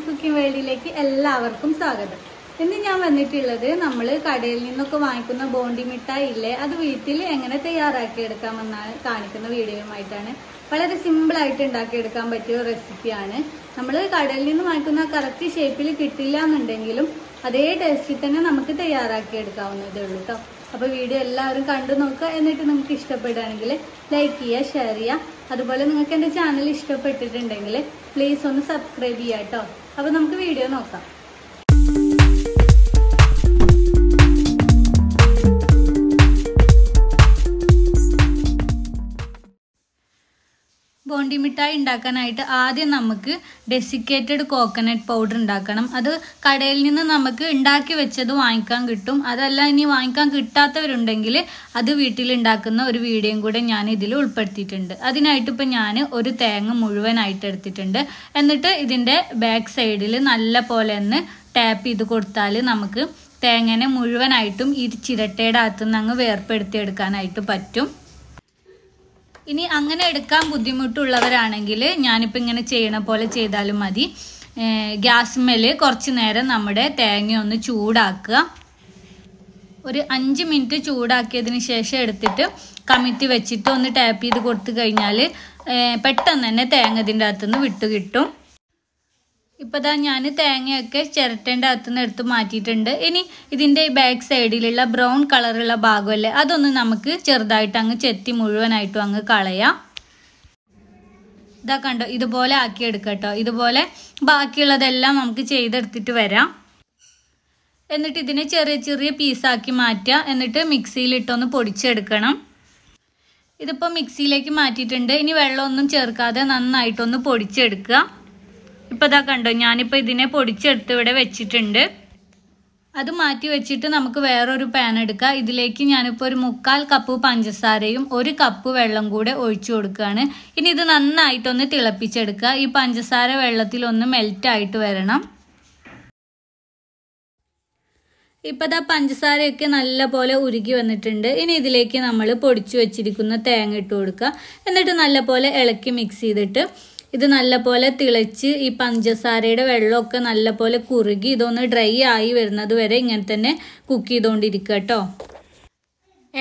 Robbins cooking വേൾഡിലേക്ക് എല്ലാവർക്കും സ്വാഗതം ഇന്ന് ഞാൻ വന്നിട്ടുള്ളത് നമ്മൾ കടയിൽ നിന്നൊക്കെ വാങ്ങിക്കുന്ന ബോണ്ടി മിഠായി ഇല്ലേ അത് വീട്ടിൽ എങ്ങനെ തയ്യാറാക്കിയെടുക്കാമെന്നാണ് കാണിക്കുന്ന വീഡിയോയുമായിട്ടാണ് വളരെ സിമ്പിളായിട്ട് ഉണ്ടാക്കിയെടുക്കാൻ പറ്റിയ റെസിപ്പിയാണ് നമ്മൾ കടയിൽ നിന്ന് വാങ്ങിക്കുന്ന കറക്റ്റ് ഷേപ്പിൽ കിട്ടില്ല എന്നുണ്ടെങ്കിലും അതേ ടേസ്റ്റിൽ തന്നെ നമുക്ക് തയ്യാറാക്കിയെടുക്കാവുന്നതേ ഉള്ളൂ കേട്ടോ അപ്പോൾ വീഡിയോ എല്ലാവരും കണ്ടു നോക്കുക എന്നിട്ട് നിങ്ങൾക്ക് ഇഷ്ടപ്പെടുകയാണെങ്കിൽ ലൈക്ക് ചെയ്യുക ഷെയർ ചെയ്യുക അതുപോലെ നിങ്ങൾക്ക് എന്റെ ചാനൽ ഇഷ്ടപ്പെട്ടിട്ടുണ്ടെങ്കിൽ പ്ലീസ് ഒന്ന് സബ്സ്ക്രൈബ് ചെയ്യാട്ടോ അപ്പൊ അപ്പോൾ നമുക്ക് വീഡിയോ നോക്കാം ബൂന്തി മിഠായി ഉണ്ടാക്കാനായിട്ട് ആദ്യം നമുക്ക് ഡെസിക്കേറ്റഡ് കോക്കനട്ട് പൗഡർ ഉണ്ടാക്കണം അത് കടയിൽ നിന്ന് നമുക്ക് ഉണ്ടാക്കി വെച്ചത് വാങ്ങിക്കാൻ കിട്ടും അതല്ല ഇനി വാങ്ങിക്കാൻ കിട്ടാത്തവരുണ്ടെങ്കിൽ അത് വീട്ടിൽ ഉണ്ടാക്കുന്ന ഒരു വീഡിയോയും കൂടെ ഞാൻ ഇതിൽ ഉൾപ്പെടുത്തിയിട്ടുണ്ട് അതിനായിട്ട് ഇപ്പം ഞാൻ ഒരു തേങ്ങ മുഴുവനായിട്ട് എടുത്തിട്ടുണ്ട് എന്നിട്ട് ഇതിൻ്റെ ബാക്ക് സൈഡിൽ നല്ല പോലെ ഒന്ന് ടാപ്പ് ചെയ്ത് കൊടുത്താൽ നമുക്ക് തേങ്ങനെ മുഴുവനായിട്ടും ഈ ചിരട്ടയുടെ അകത്തുനിന്ന് അങ്ങ് എടുക്കാനായിട്ട് പറ്റും ഇനി അങ്ങനെ എടുക്കാൻ ബുദ്ധിമുട്ടുള്ളവരാണെങ്കിൽ ഞാനിപ്പോൾ ഇങ്ങനെ ചെയ്യണ പോലെ ചെയ്താലും മതി ഗ്യാസ് മേൽ കുറച്ച് നേരം നമ്മുടെ തേങ്ങ ഒന്ന് ചൂടാക്കുക ഒരു അഞ്ച് മിനിറ്റ് ചൂടാക്കിയതിന് ശേഷം എടുത്തിട്ട് കമിത്തി വെച്ചിട്ട് ഒന്ന് ടാപ്പ് ചെയ്ത് കൊടുത്തു കഴിഞ്ഞാൽ പെട്ടെന്ന് തന്നെ തേങ്ങ ഇതിൻ്റെ അകത്തുനിന്ന് വിട്ടുകിട്ടും ഇപ്പോൾ ഇതാ ഞാൻ തേങ്ങയൊക്കെ ചിരട്ടേൻ്റെ അകത്തുനിന്ന് എടുത്ത് മാറ്റിയിട്ടുണ്ട് ഇനി ഇതിൻ്റെ ബാക്ക് സൈഡിലുള്ള ബ്രൗൺ കളറുള്ള ഭാഗമല്ലേ അതൊന്ന് നമുക്ക് ചെറുതായിട്ട് അങ്ങ് ചെത്തി മുഴുവനായിട്ടും അങ്ങ് കളയാം ഇതാ കണ്ടോ ഇതുപോലെ ആക്കി എടുക്കട്ടോ ഇതുപോലെ ബാക്കിയുള്ളതെല്ലാം നമുക്ക് ചെയ്തെടുത്തിട്ട് വരാം എന്നിട്ട് ഇതിനെ ചെറിയ ചെറിയ പീസാക്കി മാറ്റുക എന്നിട്ട് മിക്സിയിലിട്ടൊന്ന് പൊടിച്ചെടുക്കണം ഇതിപ്പോൾ മിക്സിയിലേക്ക് മാറ്റിയിട്ടുണ്ട് ഇനി വെള്ളമൊന്നും ചേർക്കാതെ നന്നായിട്ടൊന്ന് പൊടിച്ചെടുക്കുക ഇപ്പോൾ ഇതാ കണ്ടോ ഞാനിപ്പോൾ ഇതിനെ പൊടിച്ചെടുത്ത് ഇവിടെ വെച്ചിട്ടുണ്ട് അത് മാറ്റി വെച്ചിട്ട് നമുക്ക് വേറൊരു പാൻ എടുക്കാം ഇതിലേക്ക് ഞാനിപ്പോൾ ഒരു മുക്കാൽ കപ്പ് പഞ്ചസാരയും ഒരു കപ്പ് വെള്ളം കൂടെ ഒഴിച്ചു കൊടുക്കുകയാണ് ഇനി ഇത് നന്നായിട്ടൊന്ന് തിളപ്പിച്ചെടുക്കുക ഈ പഞ്ചസാര വെള്ളത്തിലൊന്ന് മെൽറ്റായിട്ട് വരണം ഇപ്പം ആ പഞ്ചസാരയൊക്കെ നല്ലപോലെ ഉരുകി വന്നിട്ടുണ്ട് ഇനി ഇതിലേക്ക് നമ്മൾ പൊടിച്ചു വെച്ചിരിക്കുന്ന തേങ്ങ ഇട്ട് കൊടുക്കുക എന്നിട്ട് നല്ലപോലെ ഇളക്കി മിക്സ് ചെയ്തിട്ട് ഇത് നല്ലപോലെ തിളച്ച് ഈ പഞ്ചസാരയുടെ വെള്ളമൊക്കെ നല്ലപോലെ കുറുകി ഇതൊന്ന് ഡ്രൈ ആയി വരുന്നത് വരെ ഇങ്ങനെ തന്നെ കുക്ക് ചെയ്തുകൊണ്ടിരിക്കുക കേട്ടോ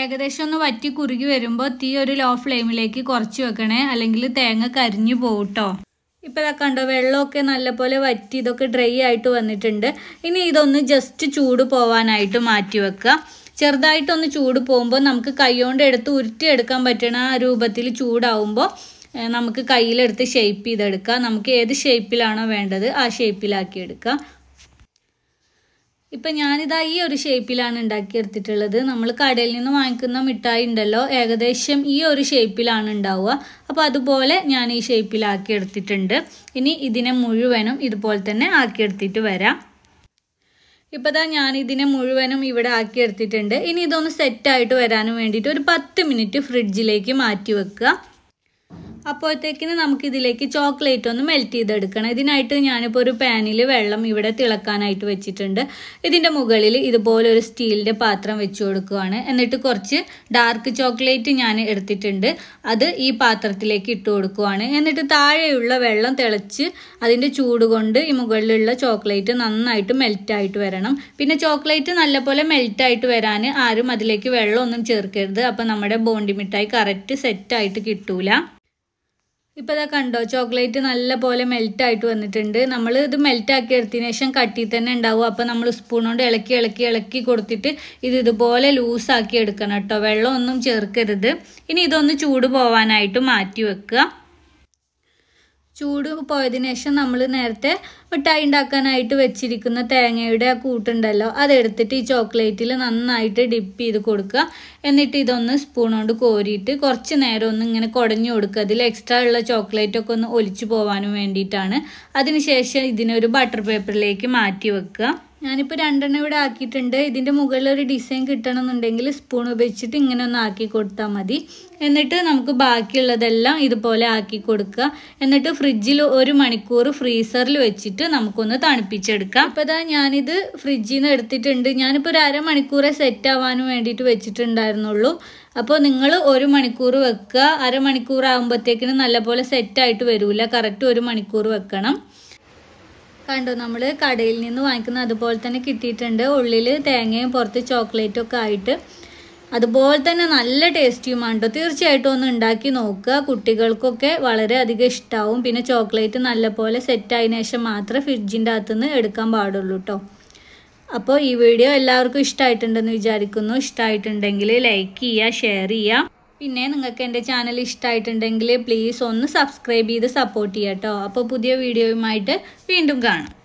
ഏകദേശം ഒന്ന് വറ്റി കുറുകി വരുമ്പോൾ തീ ഒരു ലോ ഫ്ലെയിമിലേക്ക് കുറച്ച് വെക്കണേ അല്ലെങ്കിൽ തേങ്ങ കരിഞ്ഞു പോകും ഇപ്പം ഇപ്പോൾ ഇതാ കണ്ടോ വെള്ളമൊക്കെ നല്ലപോലെ വറ്റി ഇതൊക്കെ ഡ്രൈ ആയിട്ട് വന്നിട്ടുണ്ട് ഇനി ഇതൊന്ന് ജസ്റ്റ് ചൂട് പോവാനായിട്ട് മാറ്റി വെക്കുക ചെറുതായിട്ടൊന്ന് ചൂട് പോകുമ്പോൾ നമുക്ക് കൈ കൊണ്ട് എടുത്ത് ഉരുട്ടിയെടുക്കാൻ പറ്റണ രൂപത്തിൽ ചൂടാവുമ്പോൾ നമുക്ക് കയ്യിലെടുത്ത് ഷേപ്പ് ചെയ്തെടുക്കുക നമുക്ക് ഏത് ഷേപ്പിലാണോ വേണ്ടത് ആ ഷേപ്പിലാക്കി എടുക്കുക ഇപ്പം ഞാനിതാ ഈ ഒരു ഷേപ്പിലാണ് എടുത്തിട്ടുള്ളത് നമ്മൾ കടയിൽ നിന്ന് വാങ്ങിക്കുന്ന മിഠായി ഉണ്ടല്ലോ ഏകദേശം ഈ ഒരു ഷേപ്പിലാണ് ഉണ്ടാവുക അപ്പോൾ അതുപോലെ ഞാൻ ഈ ഷേപ്പിലാക്കി എടുത്തിട്ടുണ്ട് ഇനി ഇതിനെ മുഴുവനും ഇതുപോലെ തന്നെ ആക്കിയെടുത്തിട്ട് വരാം ഇപ്പം ഇതാ ഞാനിതിനെ മുഴുവനും ഇവിടെ ആക്കിയെടുത്തിട്ടുണ്ട് ഇനി ഇതൊന്ന് സെറ്റായിട്ട് വരാനും വേണ്ടിയിട്ട് ഒരു പത്ത് മിനിറ്റ് ഫ്രിഡ്ജിലേക്ക് മാറ്റി വെക്കുക അപ്പോഴത്തേക്കിന് നമുക്കിതിലേക്ക് ചോക്ലേറ്റ് ഒന്ന് മെൽറ്റ് ചെയ്തെടുക്കണം ഇതിനായിട്ട് ഞാനിപ്പോൾ ഒരു പാനിൽ വെള്ളം ഇവിടെ തിളക്കാനായിട്ട് വെച്ചിട്ടുണ്ട് ഇതിൻ്റെ മുകളിൽ ഇതുപോലെ ഒരു സ്റ്റീലിൻ്റെ പാത്രം വെച്ച് കൊടുക്കുകയാണ് എന്നിട്ട് കുറച്ച് ഡാർക്ക് ചോക്ലേറ്റ് ഞാൻ എടുത്തിട്ടുണ്ട് അത് ഈ പാത്രത്തിലേക്ക് ഇട്ട് കൊടുക്കുകയാണ് എന്നിട്ട് താഴെയുള്ള വെള്ളം തിളച്ച് അതിൻ്റെ ചൂട് കൊണ്ട് ഈ മുകളിലുള്ള ചോക്ലേറ്റ് നന്നായിട്ട് മെൽറ്റായിട്ട് വരണം പിന്നെ ചോക്ലേറ്റ് നല്ലപോലെ മെൽറ്റായിട്ട് വരാൻ ആരും അതിലേക്ക് വെള്ളമൊന്നും ചേർക്കരുത് അപ്പം നമ്മുടെ ബോണ്ടി മിഠായി കറക്റ്റ് സെറ്റായിട്ട് കിട്ടൂല ഇപ്പോൾ ഇതാ കണ്ടോ ചോക്ലേറ്റ് നല്ല പോലെ ആയിട്ട് വന്നിട്ടുണ്ട് നമ്മൾ ഇത് മെൽറ്റ് ആക്കി എടുത്തതിന് ശേഷം കട്ടി തന്നെ ഉണ്ടാവും അപ്പോൾ നമ്മൾ സ്പൂൺ കൊണ്ട് ഇളക്കി ഇളക്കി ഇളക്കി കൊടുത്തിട്ട് ഇത് ഇതുപോലെ ലൂസാക്കി എടുക്കണം കേട്ടോ വെള്ളമൊന്നും ചേർക്കരുത് ഇനി ഇതൊന്ന് ചൂട് പോവാനായിട്ട് മാറ്റി വെക്കുക ചൂട് പോയതിനു ശേഷം നമ്മൾ നേരത്തെ മിഠായി ഉണ്ടാക്കാനായിട്ട് വെച്ചിരിക്കുന്ന തേങ്ങയുടെ ആ കൂട്ടുണ്ടല്ലോ അതെടുത്തിട്ട് ഈ ചോക്ലേറ്റിൽ നന്നായിട്ട് ഡിപ്പ് ചെയ്ത് കൊടുക്കുക എന്നിട്ട് ഇതൊന്ന് സ്പൂൺ കൊണ്ട് കോരിയിട്ട് കുറച്ച് നേരം ഒന്ന് ഇങ്ങനെ കുടഞ്ഞു കൊടുക്കുക അതിൽ എക്സ്ട്രാ ഉള്ള ചോക്ലേറ്റൊക്കെ ഒന്ന് ഒലിച്ചു പോകാനും വേണ്ടിയിട്ടാണ് അതിനുശേഷം ഇതിനെ ഒരു ബട്ടർ പേപ്പറിലേക്ക് മാറ്റി വെക്കുക ഞാനിപ്പോൾ രണ്ടെണ്ണം ഇവിടെ ആക്കിയിട്ടുണ്ട് ഇതിൻ്റെ മുകളിൽ ഒരു ഡിസൈൻ കിട്ടണമെന്നുണ്ടെങ്കിൽ സ്പൂൺ ഉപയോഗിച്ചിട്ട് ഇങ്ങനെ ഒന്ന് ആക്കി കൊടുത്താൽ മതി എന്നിട്ട് നമുക്ക് ബാക്കിയുള്ളതെല്ലാം ഇതുപോലെ ആക്കി കൊടുക്കുക എന്നിട്ട് ഫ്രിഡ്ജിൽ ഒരു മണിക്കൂർ ഫ്രീസറിൽ വെച്ചിട്ട് നമുക്കൊന്ന് തണുപ്പിച്ചെടുക്കാം അപ്പോൾ ഇതാ ഞാനിത് ഫ്രിഡ്ജിൽ നിന്ന് എടുത്തിട്ടുണ്ട് ഞാനിപ്പോൾ ഒരു അരമണിക്കൂറെ സെറ്റ് ആവാനും വേണ്ടിയിട്ട് വെച്ചിട്ടുണ്ടായിരുന്നുള്ളൂ അപ്പോൾ നിങ്ങൾ ഒരു മണിക്കൂർ വെക്കുക അരമണിക്കൂർ ആകുമ്പോഴത്തേക്കിന് നല്ലപോലെ സെറ്റായിട്ട് വരില്ല കറക്റ്റ് ഒരു മണിക്കൂർ വെക്കണം കണ്ടോ നമ്മൾ കടയിൽ നിന്ന് വാങ്ങിക്കുന്ന അതുപോലെ തന്നെ കിട്ടിയിട്ടുണ്ട് ഉള്ളിൽ തേങ്ങയും പുറത്ത് ചോക്ലേറ്റും ഒക്കെ ആയിട്ട് അതുപോലെ തന്നെ നല്ല ടേസ്റ്റിയുമാണ് കേട്ടോ തീർച്ചയായിട്ടും ഒന്ന് ഉണ്ടാക്കി നോക്കുക കുട്ടികൾക്കൊക്കെ വളരെയധികം ഇഷ്ടമാവും പിന്നെ ചോക്ലേറ്റ് നല്ലപോലെ സെറ്റായതിനു ശേഷം മാത്രമേ ഫ്രിഡ്ജിൻ്റെ അകത്തുനിന്ന് എടുക്കാൻ പാടുള്ളൂ കേട്ടോ അപ്പോൾ ഈ വീഡിയോ എല്ലാവർക്കും ഇഷ്ടമായിട്ടുണ്ടെന്ന് വിചാരിക്കുന്നു ഇഷ്ടമായിട്ടുണ്ടെങ്കിൽ ലൈക്ക് ചെയ്യുക ഷെയർ ചെയ്യുക പിന്നെ നിങ്ങൾക്ക് എൻ്റെ ചാനൽ ഇഷ്ടമായിട്ടുണ്ടെങ്കിൽ പ്ലീസ് ഒന്ന് സബ്സ്ക്രൈബ് ചെയ്ത് സപ്പോർട്ട് ചെയ്യാം കേട്ടോ അപ്പോൾ പുതിയ വീഡിയോയുമായിട്ട് വീണ്ടും കാണാം